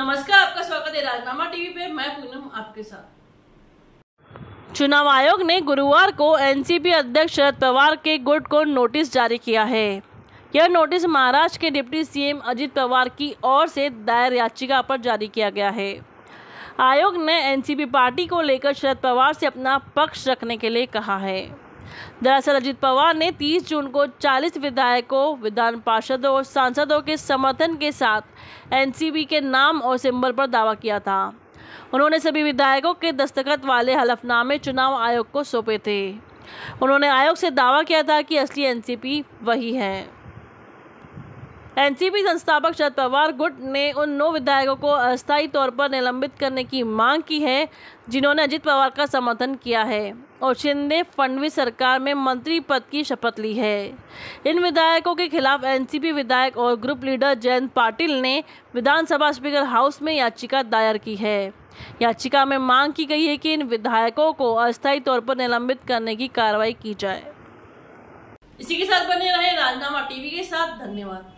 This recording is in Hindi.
नमस्कार आपका स्वागत है राजनामा टीवी पे मैं पूनम आपके साथ चुनाव आयोग ने गुरुवार को एनसीपी अध्यक्ष शरद पवार के गुट को नोटिस जारी किया है यह नोटिस महाराष्ट्र के डिप्टी सीएम अजित पवार की ओर से दायर याचिका पर जारी किया गया है आयोग ने एनसीपी पार्टी को लेकर शरद पवार से अपना पक्ष रखने के लिए कहा है दरअसल अजित पवार ने 30 जून को 40 विधायकों विधान पार्षदों और सांसदों के समर्थन के साथ एनसीबी के नाम और सिंबल पर दावा किया था उन्होंने सभी विधायकों के दस्तखत वाले हलफनामे चुनाव आयोग को सौंपे थे उन्होंने आयोग से दावा किया था कि असली एनसीपी वही है एनसीपी संस्थापक शरद पवार गुट ने उन नौ विधायकों को अस्थायी तौर पर निलंबित करने की मांग की है जिन्होंने अजित पवार का समर्थन किया है और शिंदे फडणवीस सरकार में मंत्री पद की शपथ ली है इन विधायकों के खिलाफ एनसीपी विधायक और ग्रुप लीडर जयंत पाटिल ने विधानसभा स्पीकर हाउस में याचिका दायर की है याचिका में मांग की गई है कि इन विधायकों को अस्थायी तौर पर निलंबित करने की कार्रवाई की जाए इसी के साथ बने रहे राजनामा टीवी के साथ धन्यवाद